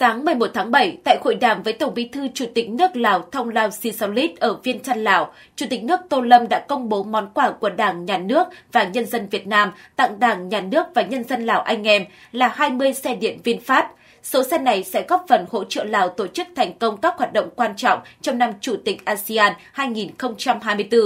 Sáng 11 tháng 7, tại hội đàm với Tổng bí thư Chủ tịch nước Lào Thông Lao Sisulit ở Viên Chăn Lào, Chủ tịch nước Tô Lâm đã công bố món quà của Đảng, Nhà nước và Nhân dân Việt Nam tặng Đảng, Nhà nước và Nhân dân Lào anh em là 20 xe điện VinFast. Số xe này sẽ góp phần hỗ trợ Lào tổ chức thành công các hoạt động quan trọng trong năm Chủ tịch ASEAN 2024.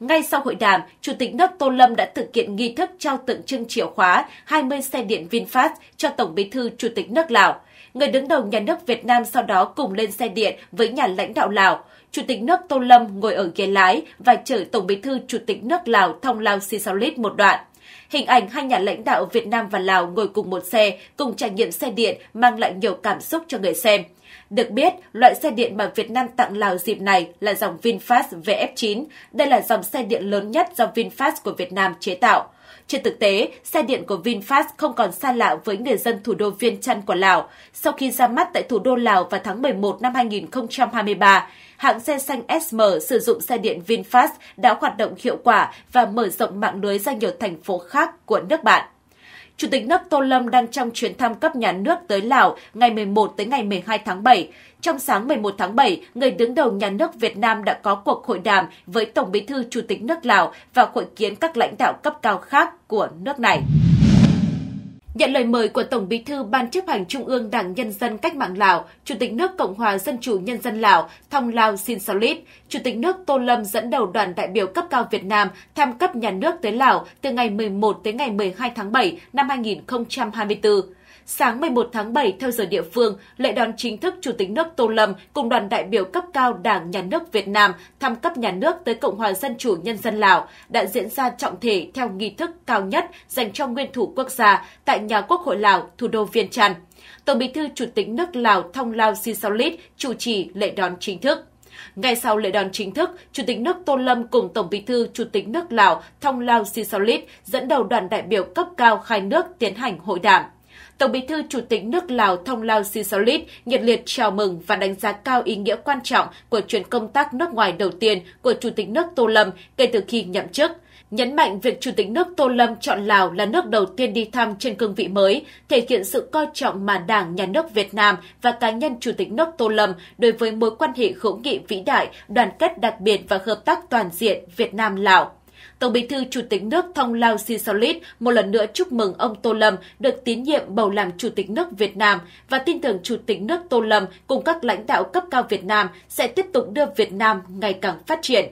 Ngay sau hội đàm, Chủ tịch nước Tô Lâm đã thực hiện nghi thức trao tượng trưng chìa khóa 20 xe điện VinFast cho Tổng bí thư Chủ tịch nước Lào người đứng đầu nhà nước Việt Nam sau đó cùng lên xe điện với nhà lãnh đạo Lào. Chủ tịch nước Tô Lâm ngồi ở ghế lái và chở Tổng bí thư Chủ tịch nước Lào Thông Lao Sisaulit một đoạn. Hình ảnh hai nhà lãnh đạo Việt Nam và Lào ngồi cùng một xe, cùng trải nghiệm xe điện mang lại nhiều cảm xúc cho người xem. Được biết, loại xe điện mà Việt Nam tặng Lào dịp này là dòng VinFast VF9. Đây là dòng xe điện lớn nhất do VinFast của Việt Nam chế tạo. Trên thực tế, xe điện của VinFast không còn xa lạ với người dân thủ đô Viên Chăn của Lào. Sau khi ra mắt tại thủ đô Lào vào tháng 11 năm 2023, hãng xe xanh SM sử dụng xe điện VinFast đã hoạt động hiệu quả và mở rộng mạng lưới ra nhiều thành phố khác của nước bạn. Chủ tịch nước Tô Lâm đang trong chuyến thăm cấp nhà nước tới Lào ngày 11 tới ngày 12 tháng 7. Trong sáng 11 tháng 7, người đứng đầu nhà nước Việt Nam đã có cuộc hội đàm với Tổng Bí thư Chủ tịch nước Lào và hội kiến các lãnh đạo cấp cao khác của nước này. Nhận lời mời của Tổng Bí thư Ban chấp hành Trung ương Đảng Nhân dân Cách mạng Lào, Chủ tịch nước Cộng hòa Dân chủ Nhân dân Lào Thong Lao Sin Salit, Chủ tịch nước Tô Lâm dẫn đầu đoàn đại biểu cấp cao Việt Nam thăm cấp nhà nước tới Lào từ ngày 11 tới ngày 12 tháng 7 năm 2024. Sáng 11 tháng 7 theo giờ địa phương, lễ đón chính thức Chủ tịch nước Tô Lâm cùng đoàn đại biểu cấp cao Đảng Nhà nước Việt Nam thăm cấp nhà nước tới Cộng hòa Dân chủ Nhân dân Lào đã diễn ra trọng thể theo nghi thức cao nhất dành cho nguyên thủ quốc gia tại nhà Quốc hội Lào, thủ đô Viên Chăn. Tổng Bí thư Chủ tịch nước Lào Thông Lao Sisaulit chủ trì lễ đón chính thức. Ngay sau lễ đón chính thức, Chủ tịch nước Tô Lâm cùng Tổng Bí thư Chủ tịch nước Lào Thông Lao Sisaulit dẫn đầu đoàn đại biểu cấp cao hai nước tiến hành hội đàm. Tổng Bí thư Chủ tịch nước Lào Thông Lao Sisolit nhiệt liệt chào mừng và đánh giá cao ý nghĩa quan trọng của chuyến công tác nước ngoài đầu tiên của Chủ tịch nước Tô Lâm kể từ khi nhậm chức nhấn mạnh việc Chủ tịch nước Tô Lâm chọn Lào là nước đầu tiên đi thăm trên cương vị mới, thể hiện sự coi trọng mà Đảng, Nhà nước Việt Nam và cá nhân Chủ tịch nước Tô Lâm đối với mối quan hệ hữu nghị vĩ đại, đoàn kết đặc biệt và hợp tác toàn diện Việt Nam-Lào. Tổng bí thư Chủ tịch nước Thông Lao Sisolit một lần nữa chúc mừng ông Tô Lâm được tín nhiệm bầu làm Chủ tịch nước Việt Nam và tin tưởng Chủ tịch nước Tô Lâm cùng các lãnh đạo cấp cao Việt Nam sẽ tiếp tục đưa Việt Nam ngày càng phát triển.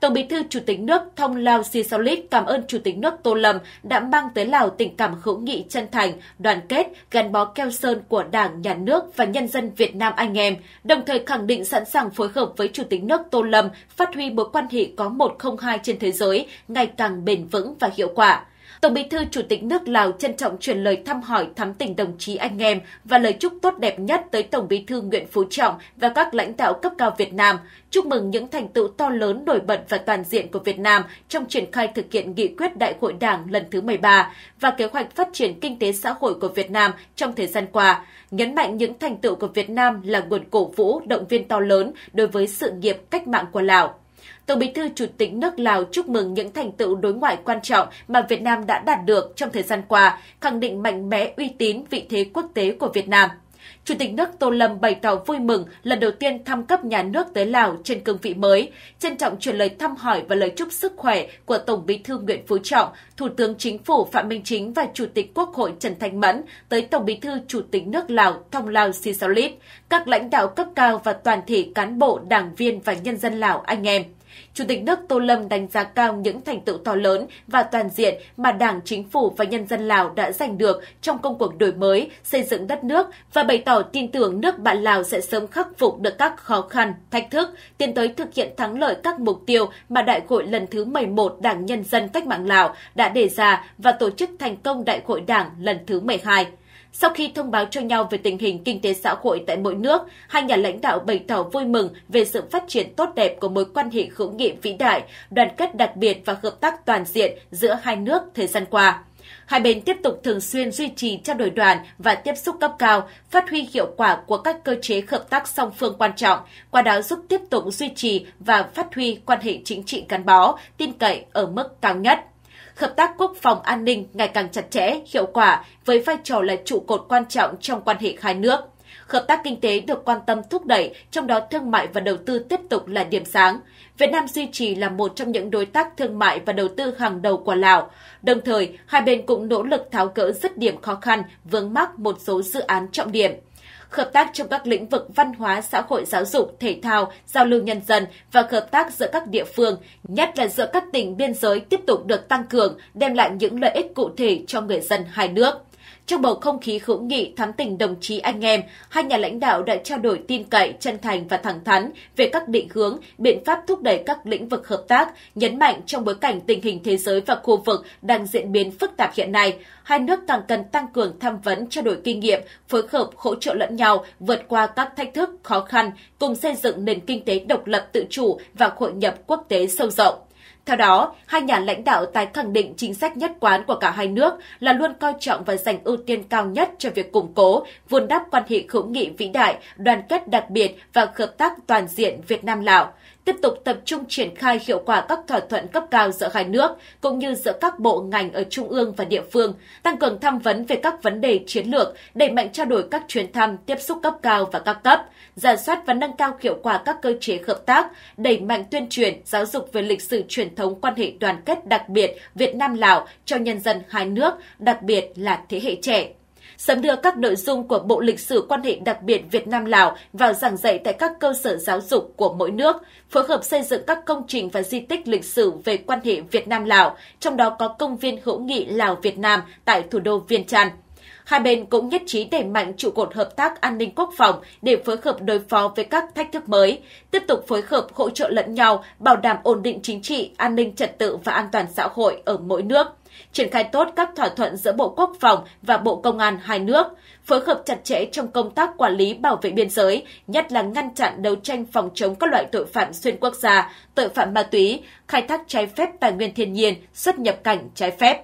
Tổng Bí thư Chủ tịch nước Thông Lao Sisulit cảm ơn Chủ tịch nước Tô Lâm đã mang tới Lào tình cảm hữu nghị chân thành, đoàn kết, gắn bó keo sơn của Đảng, Nhà nước và nhân dân Việt Nam anh em, đồng thời khẳng định sẵn sàng phối hợp với Chủ tịch nước Tô Lâm phát huy mối quan hệ có 102 trên thế giới ngày càng bền vững và hiệu quả. Tổng Bí thư Chủ tịch nước Lào trân trọng truyền lời thăm hỏi thắm tình đồng chí anh em và lời chúc tốt đẹp nhất tới Tổng Bí thư Nguyễn Phú Trọng và các lãnh đạo cấp cao Việt Nam. Chúc mừng những thành tựu to lớn nổi bật và toàn diện của Việt Nam trong triển khai thực hiện nghị quyết Đại hội Đảng lần thứ 13 và kế hoạch phát triển kinh tế xã hội của Việt Nam trong thời gian qua, nhấn mạnh những thành tựu của Việt Nam là nguồn cổ vũ, động viên to lớn đối với sự nghiệp cách mạng của Lào. Tổng Bí thư Chủ tịch nước Lào chúc mừng những thành tựu đối ngoại quan trọng mà Việt Nam đã đạt được trong thời gian qua, khẳng định mạnh mẽ uy tín vị thế quốc tế của Việt Nam. Chủ tịch nước Tô Lâm bày tỏ vui mừng lần đầu tiên thăm cấp nhà nước tới Lào trên cương vị mới, trân trọng truyền lời thăm hỏi và lời chúc sức khỏe của Tổng Bí thư Nguyễn Phú Trọng, Thủ tướng Chính phủ Phạm Minh Chính và Chủ tịch Quốc hội Trần Thanh Mẫn tới Tổng Bí thư Chủ tịch nước Lào Thông Lào Sisulit, các lãnh đạo cấp cao và toàn thể cán bộ, đảng viên và nhân dân Lào anh em. Chủ tịch nước Tô Lâm đánh giá cao những thành tựu to lớn và toàn diện mà Đảng, Chính phủ và nhân dân Lào đã giành được trong công cuộc đổi mới, xây dựng đất nước và bày tỏ tin tưởng nước bạn Lào sẽ sớm khắc phục được các khó khăn, thách thức, tiến tới thực hiện thắng lợi các mục tiêu mà Đại hội lần thứ 11 Đảng Nhân dân Cách mạng Lào đã đề ra và tổ chức thành công Đại hội Đảng lần thứ 12. Sau khi thông báo cho nhau về tình hình kinh tế xã hội tại mỗi nước, hai nhà lãnh đạo bày tỏ vui mừng về sự phát triển tốt đẹp của mối quan hệ hữu nghị vĩ đại, đoàn kết đặc biệt và hợp tác toàn diện giữa hai nước thời gian qua. Hai bên tiếp tục thường xuyên duy trì trao đổi đoàn và tiếp xúc cấp cao, phát huy hiệu quả của các cơ chế hợp tác song phương quan trọng, qua đó giúp tiếp tục duy trì và phát huy quan hệ chính trị gắn bó, tin cậy ở mức cao nhất hợp tác quốc phòng an ninh ngày càng chặt chẽ, hiệu quả với vai trò là trụ cột quan trọng trong quan hệ hai nước. Hợp tác kinh tế được quan tâm thúc đẩy, trong đó thương mại và đầu tư tiếp tục là điểm sáng. Việt Nam duy trì là một trong những đối tác thương mại và đầu tư hàng đầu của Lào. Đồng thời, hai bên cũng nỗ lực tháo gỡ dứt điểm khó khăn, vướng mắc một số dự án trọng điểm hợp tác trong các lĩnh vực văn hóa, xã hội, giáo dục, thể thao, giao lưu nhân dân và hợp tác giữa các địa phương, nhất là giữa các tỉnh biên giới tiếp tục được tăng cường, đem lại những lợi ích cụ thể cho người dân hai nước. Trong bầu không khí hữu nghị thắm tình đồng chí anh em, hai nhà lãnh đạo đã trao đổi tin cậy, chân thành và thẳng thắn về các định hướng, biện pháp thúc đẩy các lĩnh vực hợp tác, nhấn mạnh trong bối cảnh tình hình thế giới và khu vực đang diễn biến phức tạp hiện nay, hai nước càng cần tăng cường tham vấn, trao đổi kinh nghiệm, phối hợp hỗ trợ lẫn nhau vượt qua các thách thức, khó khăn, cùng xây dựng nền kinh tế độc lập tự chủ và hội nhập quốc tế sâu rộng. Theo đó, hai nhà lãnh đạo tái khẳng định chính sách nhất quán của cả hai nước là luôn coi trọng và dành ưu tiên cao nhất cho việc củng cố, vun đắp quan hệ hữu nghị vĩ đại, đoàn kết đặc biệt và hợp tác toàn diện Việt Nam-Lào tiếp tục tập trung triển khai hiệu quả các thỏa thuận cấp cao giữa hai nước cũng như giữa các bộ ngành ở trung ương và địa phương, tăng cường tham vấn về các vấn đề chiến lược, đẩy mạnh trao đổi các chuyến thăm, tiếp xúc cấp cao và các cấp, giả soát và nâng cao hiệu quả các cơ chế hợp tác, đẩy mạnh tuyên truyền, giáo dục về lịch sử truyền thống quan hệ đoàn kết đặc biệt Việt Nam Lào cho nhân dân hai nước, đặc biệt là thế hệ trẻ sớm đưa các nội dung của Bộ Lịch sử quan hệ đặc biệt Việt Nam-Lào vào giảng dạy tại các cơ sở giáo dục của mỗi nước, phối hợp xây dựng các công trình và di tích lịch sử về quan hệ Việt Nam-Lào, trong đó có công viên hữu nghị Lào-Việt Nam tại thủ đô Viên Chăn. Hai bên cũng nhất trí đẩy mạnh trụ cột hợp tác an ninh quốc phòng để phối hợp đối phó với các thách thức mới, tiếp tục phối hợp hỗ trợ lẫn nhau, bảo đảm ổn định chính trị, an ninh trật tự và an toàn xã hội ở mỗi nước triển khai tốt các thỏa thuận giữa Bộ Quốc phòng và Bộ Công an hai nước, phối hợp chặt chẽ trong công tác quản lý bảo vệ biên giới, nhất là ngăn chặn đấu tranh phòng chống các loại tội phạm xuyên quốc gia, tội phạm ma túy, khai thác trái phép tài nguyên thiên nhiên, xuất nhập cảnh trái phép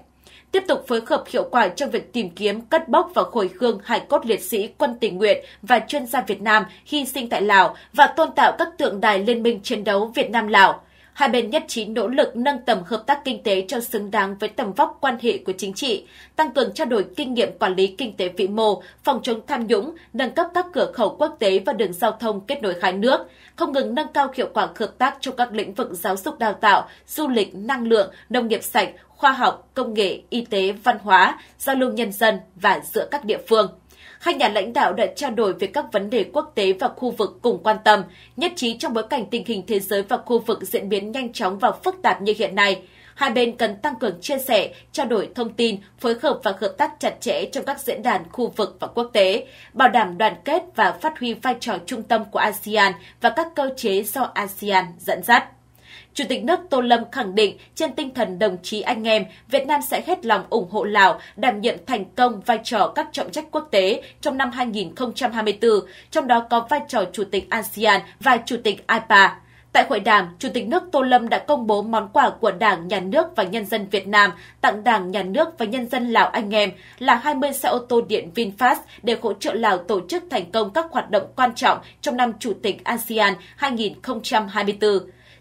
tiếp tục phối hợp hiệu quả trong việc tìm kiếm, cất bốc và hồi hương hải cốt liệt sĩ quân tình nguyện và chuyên gia Việt Nam hy sinh tại Lào và tôn tạo các tượng đài liên minh chiến đấu Việt Nam Lào hai bên nhất trí nỗ lực nâng tầm hợp tác kinh tế cho xứng đáng với tầm vóc quan hệ của chính trị, tăng cường trao đổi kinh nghiệm quản lý kinh tế vĩ mô, phòng chống tham nhũng, nâng cấp các cửa khẩu quốc tế và đường giao thông kết nối hai nước, không ngừng nâng cao hiệu quả hợp tác trong các lĩnh vực giáo dục đào tạo, du lịch, năng lượng, nông nghiệp sạch, khoa học, công nghệ, y tế, văn hóa, giao lưu nhân dân và giữa các địa phương. Hai nhà lãnh đạo đã trao đổi về các vấn đề quốc tế và khu vực cùng quan tâm, nhất trí trong bối cảnh tình hình thế giới và khu vực diễn biến nhanh chóng và phức tạp như hiện nay. Hai bên cần tăng cường chia sẻ, trao đổi thông tin, phối hợp và hợp tác chặt chẽ trong các diễn đàn khu vực và quốc tế, bảo đảm đoàn kết và phát huy vai trò trung tâm của ASEAN và các cơ chế do ASEAN dẫn dắt. Chủ tịch nước Tô Lâm khẳng định trên tinh thần đồng chí anh em, Việt Nam sẽ hết lòng ủng hộ Lào đảm nhiệm thành công vai trò các trọng trách quốc tế trong năm 2024, trong đó có vai trò Chủ tịch ASEAN và Chủ tịch IPA. Tại hội đàm, Chủ tịch nước Tô Lâm đã công bố món quà của Đảng, Nhà nước và Nhân dân Việt Nam tặng Đảng, Nhà nước và Nhân dân Lào anh em là 20 xe ô tô điện VinFast để hỗ trợ Lào tổ chức thành công các hoạt động quan trọng trong năm Chủ tịch ASEAN 2024.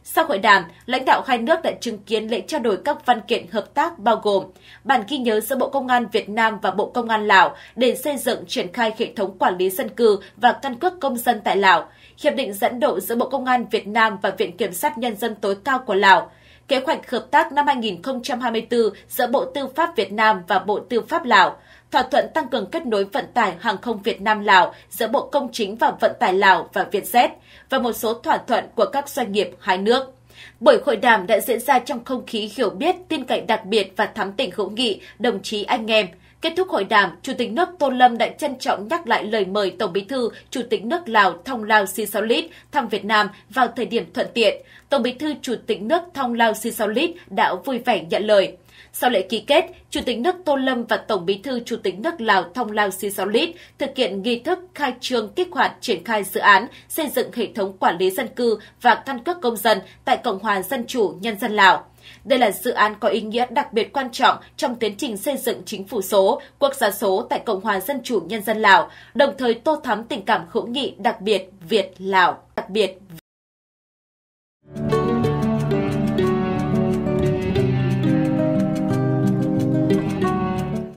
Sau hội đàm, lãnh đạo hai nước đã chứng kiến lễ trao đổi các văn kiện hợp tác bao gồm bản ghi nhớ giữa Bộ Công an Việt Nam và Bộ Công an Lào để xây dựng triển khai hệ thống quản lý dân cư và căn cước công dân tại Lào, hiệp định dẫn độ giữa Bộ Công an Việt Nam và Viện Kiểm sát Nhân dân tối cao của Lào, kế hoạch hợp tác năm 2024 giữa Bộ Tư pháp Việt Nam và Bộ Tư pháp Lào, thỏa thuận tăng cường kết nối vận tải hàng không Việt Nam-Lào giữa Bộ Công chính và Vận tải Lào và Vietjet và một số thỏa thuận của các doanh nghiệp hai nước. Buổi hội đàm đã diễn ra trong không khí hiểu biết, tin cậy đặc biệt và thắm tỉnh hữu nghị, đồng chí anh em. Kết thúc hội đàm, Chủ tịch nước Tô Lâm đã trân trọng nhắc lại lời mời Tổng Bí thư Chủ tịch nước Lào Thông Lao Sisaulit thăm Việt Nam vào thời điểm thuận tiện. Tổng Bí thư Chủ tịch nước Thông Lao Sisaulit đã vui vẻ nhận lời. Sau lễ ký kết, Chủ tịch nước Tô Lâm và Tổng bí thư Chủ tịch nước Lào Thông Lao sao Sisulit thực hiện nghi thức khai trương kích hoạt triển khai dự án xây dựng hệ thống quản lý dân cư và căn cước công dân tại Cộng hòa Dân chủ Nhân dân Lào. Đây là dự án có ý nghĩa đặc biệt quan trọng trong tiến trình xây dựng chính phủ số, quốc gia số tại Cộng hòa Dân chủ Nhân dân Lào, đồng thời tô thắm tình cảm hữu nghị đặc biệt Việt-Lào, đặc biệt